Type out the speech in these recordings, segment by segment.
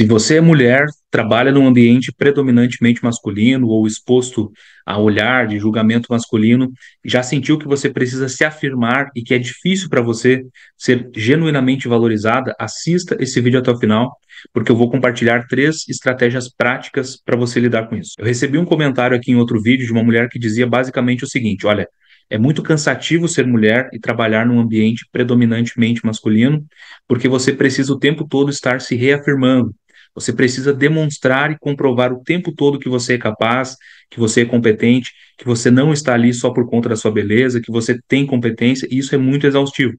Se você é mulher, trabalha num ambiente predominantemente masculino ou exposto a olhar de julgamento masculino, já sentiu que você precisa se afirmar e que é difícil para você ser genuinamente valorizada, assista esse vídeo até o final, porque eu vou compartilhar três estratégias práticas para você lidar com isso. Eu recebi um comentário aqui em outro vídeo de uma mulher que dizia basicamente o seguinte: olha, é muito cansativo ser mulher e trabalhar num ambiente predominantemente masculino, porque você precisa o tempo todo estar se reafirmando, você precisa demonstrar e comprovar o tempo todo que você é capaz, que você é competente, que você não está ali só por conta da sua beleza, que você tem competência, e isso é muito exaustivo.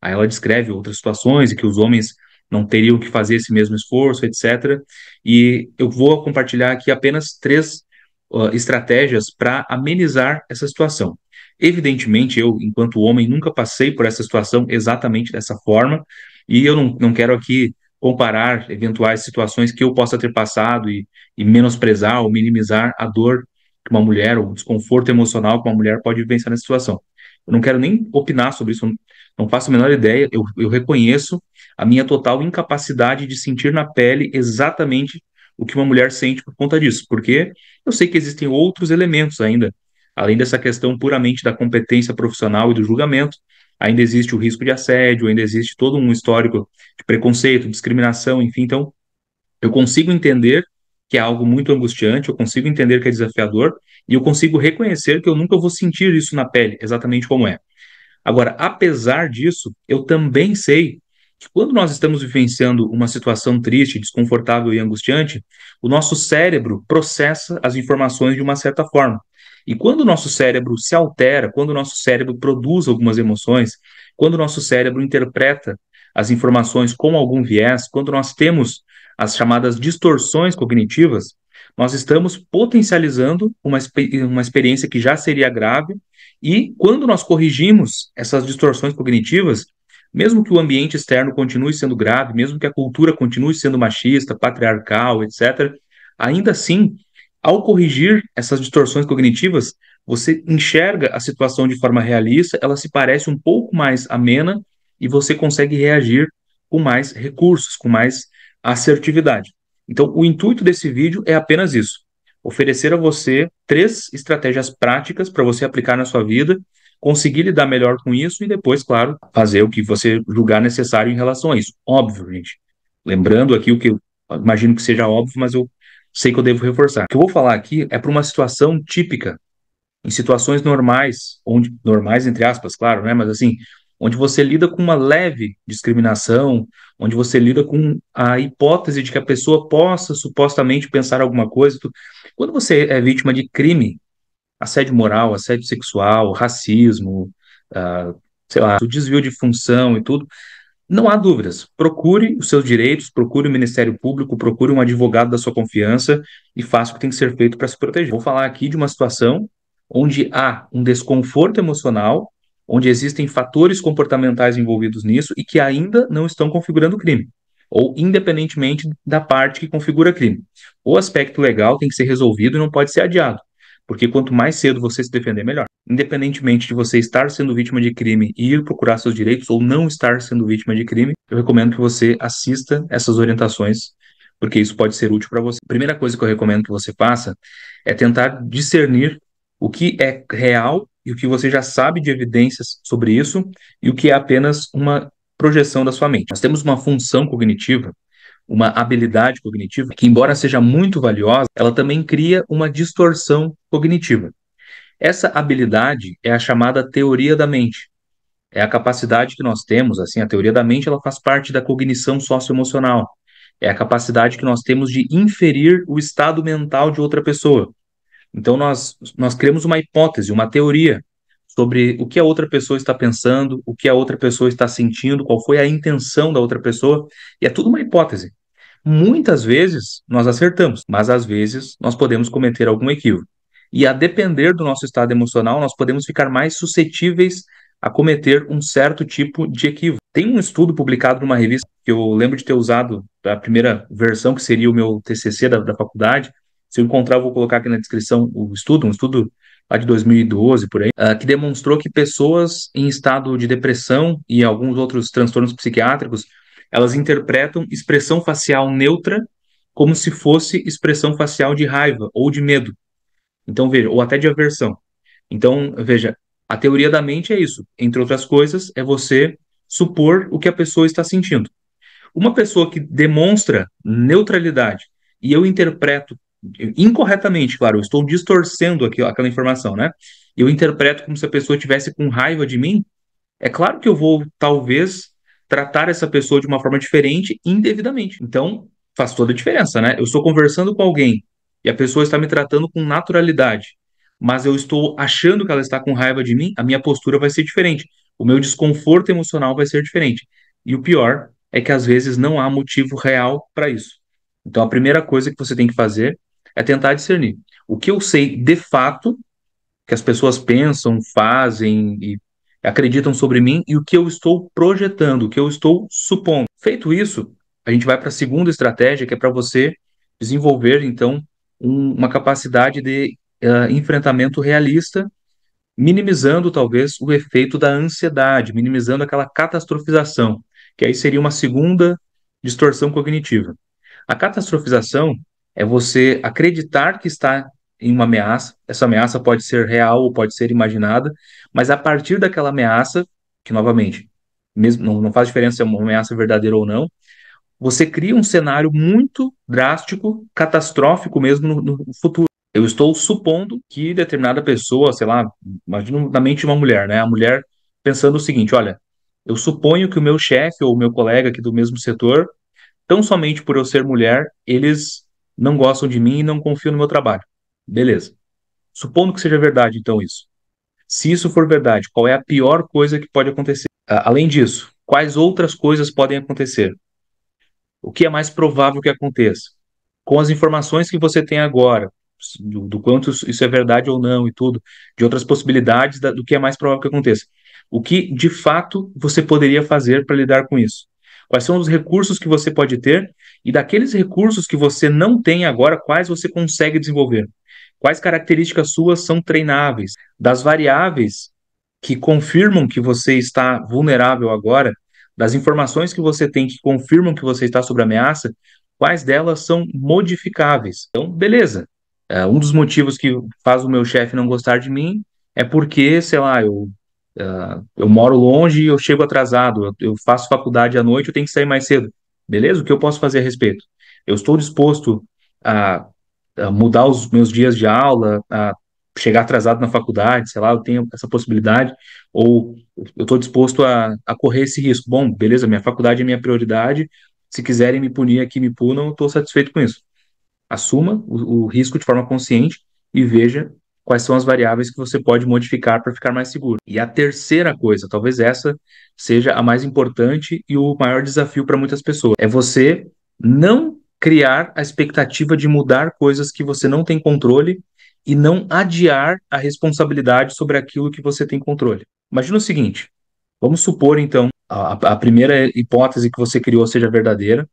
Aí ela descreve outras situações e que os homens não teriam que fazer esse mesmo esforço, etc. E eu vou compartilhar aqui apenas três uh, estratégias para amenizar essa situação. Evidentemente, eu, enquanto homem, nunca passei por essa situação exatamente dessa forma, e eu não, não quero aqui comparar eventuais situações que eu possa ter passado e, e menosprezar ou minimizar a dor que uma mulher, ou o desconforto emocional que uma mulher pode vivenciar nessa situação. Eu não quero nem opinar sobre isso, não, faço a menor ideia, eu, eu reconheço a minha total incapacidade de sentir na pele exatamente o que uma mulher sente por conta disso, porque eu sei que existem outros elementos ainda, além dessa questão puramente da competência profissional e do julgamento, ainda existe o risco de assédio, ainda existe todo um histórico de preconceito, discriminação, enfim. Então, eu consigo entender que é algo muito angustiante, eu consigo entender que é desafiador e eu consigo reconhecer que eu nunca vou sentir isso na pele, exatamente como é. Agora, apesar disso, eu também sei que quando nós estamos vivenciando uma situação triste, desconfortável e angustiante, o nosso cérebro processa as informações de uma certa forma. E quando o nosso cérebro se altera, quando o nosso cérebro produz algumas emoções, quando o nosso cérebro interpreta as informações com algum viés, quando nós temos as chamadas distorções cognitivas, nós estamos potencializando uma, uma experiência que já seria grave, e quando nós corrigimos essas distorções cognitivas, mesmo que o ambiente externo continue sendo grave, mesmo que a cultura continue sendo machista, patriarcal, etc., ainda assim ao corrigir essas distorções cognitivas, você enxerga a situação de forma realista, ela se parece um pouco mais amena e você consegue reagir com mais recursos, com mais assertividade. Então, o intuito desse vídeo é apenas isso: oferecer a você três estratégias práticas para você aplicar na sua vida, conseguir lidar melhor com isso e depois, claro, fazer o que você julgar necessário em relação a isso. Óbvio, gente. Lembrando aqui o que eu imagino que seja óbvio, mas eu sei que eu devo reforçar. O que eu vou falar aqui é para uma situação típica, em situações normais, onde normais entre aspas, claro, né, mas assim, onde você lida com uma leve discriminação, onde você lida com a hipótese de que a pessoa possa supostamente pensar alguma coisa. Quando você é vítima de crime, assédio moral, assédio sexual, racismo, uh, sei lá, desvio de função e tudo, não há dúvidas. Procure os seus direitos, procure o Ministério Público, procure um advogado da sua confiança e faça o que tem que ser feito para se proteger. Vou falar aqui de uma situação onde há um desconforto emocional, onde existem fatores comportamentais envolvidos nisso e que ainda não estão configurando crime, ou independentemente da parte que configura crime. O aspecto legal tem que ser resolvido e não pode ser adiado, porque quanto mais cedo você se defender, melhor independentemente de você estar sendo vítima de crime e ir procurar seus direitos ou não estar sendo vítima de crime, eu recomendo que você assista essas orientações, porque isso pode ser útil para você. A primeira coisa que eu recomendo que você faça é tentar discernir o que é real e o que você já sabe de evidências sobre isso e o que é apenas uma projeção da sua mente. Nós temos uma função cognitiva, uma habilidade cognitiva que embora seja muito valiosa, ela também cria uma distorção cognitiva. Essa habilidade é a chamada teoria da mente. É a capacidade que nós temos, assim, a teoria da mente, ela faz parte da cognição socioemocional. É a capacidade que nós temos de inferir o estado mental de outra pessoa. Então nós nós criamos uma hipótese, uma teoria sobre o que a outra pessoa está pensando, o que a outra pessoa está sentindo, qual foi a intenção da outra pessoa, e é tudo uma hipótese. Muitas vezes nós acertamos, mas às vezes nós podemos cometer algum equívoco. E a depender do nosso estado emocional, nós podemos ficar mais suscetíveis a cometer um certo tipo de equívoco. Tem um estudo publicado numa revista que eu lembro de ter usado a primeira versão, que seria o meu TCC da, da faculdade. Se eu encontrar, eu vou colocar aqui na descrição o estudo, um estudo lá de 2012, por aí, uh, que demonstrou que pessoas em estado de depressão e alguns outros transtornos psiquiátricos, elas interpretam expressão facial neutra como se fosse expressão facial de raiva ou de medo. Então, veja, ou até de aversão. Então, veja, a teoria da mente é isso. Entre outras coisas, é você supor o que a pessoa está sentindo. Uma pessoa que demonstra neutralidade e eu interpreto incorretamente, claro, eu estou distorcendo aquela informação, né? Eu interpreto como se a pessoa tivesse com raiva de mim. É claro que eu vou talvez tratar essa pessoa de uma forma diferente indevidamente. Então, faz toda a diferença, né? Eu estou conversando com alguém e a pessoa está me tratando com naturalidade, mas eu estou achando que ela está com raiva de mim, a minha postura vai ser diferente, o meu desconforto emocional vai ser diferente. E o pior é que às vezes não há motivo real para isso. Então a primeira coisa que você tem que fazer é tentar discernir o que eu sei de fato que as pessoas pensam, fazem e acreditam sobre mim e o que eu estou projetando, o que eu estou supondo. Feito isso, a gente vai para a segunda estratégia, que é para você desenvolver então um, uma capacidade de uh, enfrentamento realista, minimizando talvez o efeito da ansiedade, minimizando aquela catastrofização, que aí seria uma segunda distorção cognitiva. A catastrofização é você acreditar que está em uma ameaça, essa ameaça pode ser real ou pode ser imaginada, mas a partir daquela ameaça, que novamente, mesmo não, não faz diferença se é uma ameaça verdadeira ou não, você cria um cenário muito drástico, catastrófico mesmo no, no futuro. Eu estou supondo que determinada pessoa, sei lá, imagino na mente de uma mulher, né? A mulher pensando o seguinte: olha, eu suponho que o meu chefe ou o meu colega aqui do mesmo setor, tão somente por eu ser mulher, eles não gostam de mim e não confiam no meu trabalho. Beleza. Supondo que seja verdade, então, isso. Se isso for verdade, qual é a pior coisa que pode acontecer? Além disso, quais outras coisas podem acontecer? o que é mais provável que aconteça? Com as informações que você tem agora, do, do quanto isso é verdade ou não e tudo, de outras possibilidades da, do que é mais provável que aconteça. O que de fato você poderia fazer para lidar com isso? Quais são os recursos que você pode ter e daqueles recursos que você não tem agora, quais você consegue desenvolver? Quais características suas são treináveis? Das variáveis que confirmam que você está vulnerável agora, das informações que você tem que confirmam que você está sob ameaça, quais delas são modificáveis. Então, beleza. Uh, um dos motivos que faz o meu chefe não gostar de mim é porque, sei lá, eu, uh, eu moro longe e eu chego atrasado, eu, faço faculdade à noite, eu tenho que sair mais cedo. Beleza? O que eu posso fazer a respeito? Eu estou disposto a, a mudar os meus dias de aula, a chegar atrasado na faculdade, sei lá, eu tenho essa possibilidade, ou eu estou disposto a, a correr esse risco. Bom, beleza, minha faculdade é minha prioridade, se quiserem me punir aqui, me punam, eu estou satisfeito com isso. Assuma o, o risco de forma consciente e veja quais são as variáveis que você pode modificar para ficar mais seguro. E a terceira coisa, talvez essa seja a mais importante e o maior desafio para muitas pessoas, é você não criar a expectativa de mudar coisas que você não tem controle e não adiar a responsabilidade sobre aquilo que você tem controle. Imagina o seguinte: vamos supor, então, a, a primeira hipótese que você criou seja verdadeira.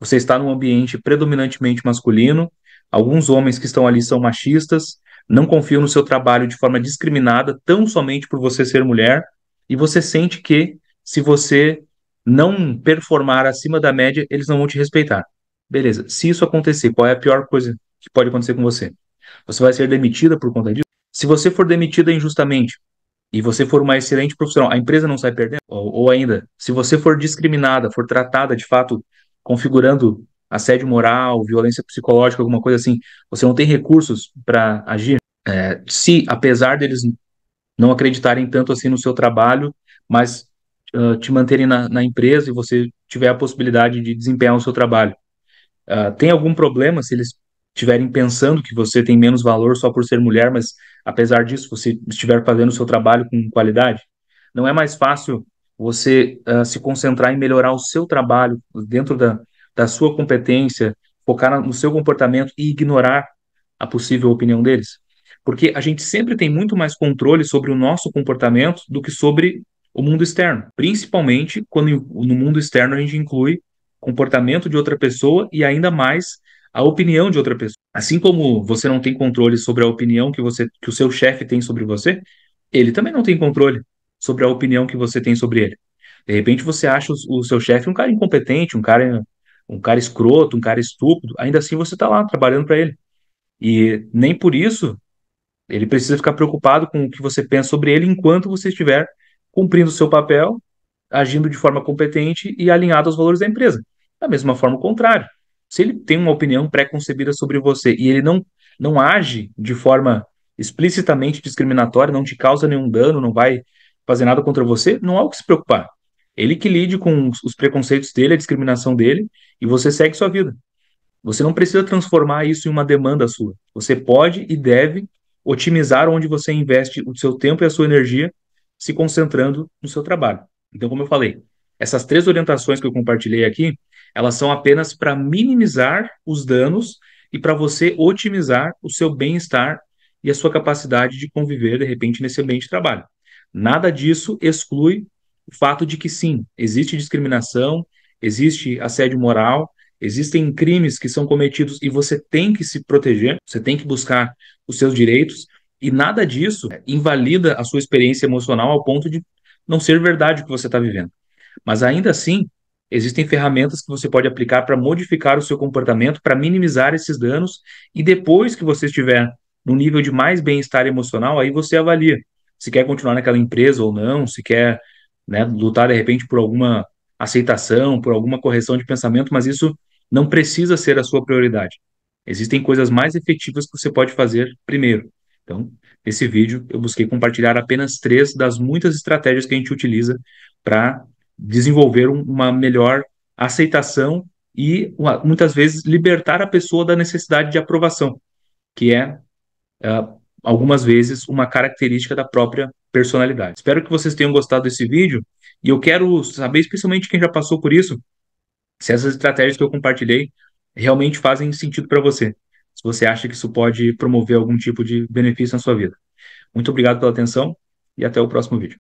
Você está num ambiente predominantemente masculino, alguns homens que estão ali são machistas, não confiam no seu trabalho de forma discriminada, tão somente por você ser mulher, e você sente que, se você não performar acima da média, eles não vão te respeitar. Beleza, se isso acontecer, qual é a pior coisa que pode acontecer com você? Você vai ser demitida por conta disso? Se você for demitida injustamente e você for uma excelente profissional, a empresa não sai perdendo? Ou, ou ainda, se você for discriminada, for tratada de fato, configurando assédio moral, violência psicológica, alguma coisa assim, você não tem recursos para agir? É, se, apesar deles não acreditarem tanto assim no seu trabalho, mas uh, te manterem na, na, empresa e você tiver a possibilidade de desempenhar o seu trabalho. Uh, tem algum problema se eles estiverem pensando que você tem menos valor só por ser mulher, mas apesar disso você estiver fazendo o seu trabalho com qualidade? Não é mais fácil você uh, se concentrar em melhorar o seu trabalho dentro da, da sua competência, focar no seu comportamento e ignorar a possível opinião deles? Porque a gente sempre tem muito mais controle sobre o nosso comportamento do que sobre o mundo externo, principalmente quando no mundo externo a gente inclui comportamento de outra pessoa e ainda mais a opinião de outra pessoa. Assim como você não tem controle sobre a opinião que, você, que o seu chefe tem sobre você, ele também não tem controle sobre a opinião que você tem sobre ele. De repente você acha o, o seu chefe um cara incompetente, um cara um cara escroto, um cara estúpido, ainda assim você está lá trabalhando para ele. E nem por isso ele precisa ficar preocupado com o que você pensa sobre ele enquanto você estiver cumprindo o seu papel, agindo de forma competente e alinhado aos valores da empresa. Da mesma forma, o contrário se ele tem uma opinião pré-concebida sobre você e ele não, não age de forma explicitamente discriminatória, não te causa nenhum dano, não vai fazer nada contra você, não há o que se preocupar. Ele que lide com os preconceitos dele, a discriminação dele, e você segue sua vida. Você não precisa transformar isso em uma demanda sua. Você pode e deve otimizar onde você investe o seu tempo e a sua energia, se concentrando no seu trabalho. Então, como eu falei, essas três orientações que eu compartilhei aqui, elas são apenas para minimizar os danos e para você otimizar o seu bem-estar e a sua capacidade de conviver, de repente, nesse ambiente de trabalho. Nada disso exclui o fato de que, sim, existe discriminação, existe assédio moral, existem crimes que são cometidos e você tem que se proteger, você tem que buscar os seus direitos, e nada disso é, invalida a sua experiência emocional ao ponto de não ser verdade o que você está vivendo. Mas ainda assim, Existem ferramentas que você pode aplicar para modificar o seu comportamento, para minimizar esses danos, e depois que você estiver no nível de mais bem-estar emocional, aí você avalia se quer continuar naquela empresa ou não, se quer né, lutar de repente por alguma aceitação, por alguma correção de pensamento, mas isso não precisa ser a sua prioridade. Existem coisas mais efetivas que você pode fazer primeiro. Então, nesse vídeo, eu busquei compartilhar apenas três das muitas estratégias que a gente utiliza para desenvolver uma melhor aceitação e muitas vezes libertar a pessoa da necessidade de aprovação, que é ah, algumas vezes uma característica da própria personalidade. Espero que vocês tenham gostado desse vídeo e eu quero saber, especialmente quem já passou por isso, se essas estratégias que eu compartilhei realmente fazem sentido para você, se você acha que isso pode promover algum tipo de benefício na sua vida. Muito obrigado pela atenção e até o próximo vídeo.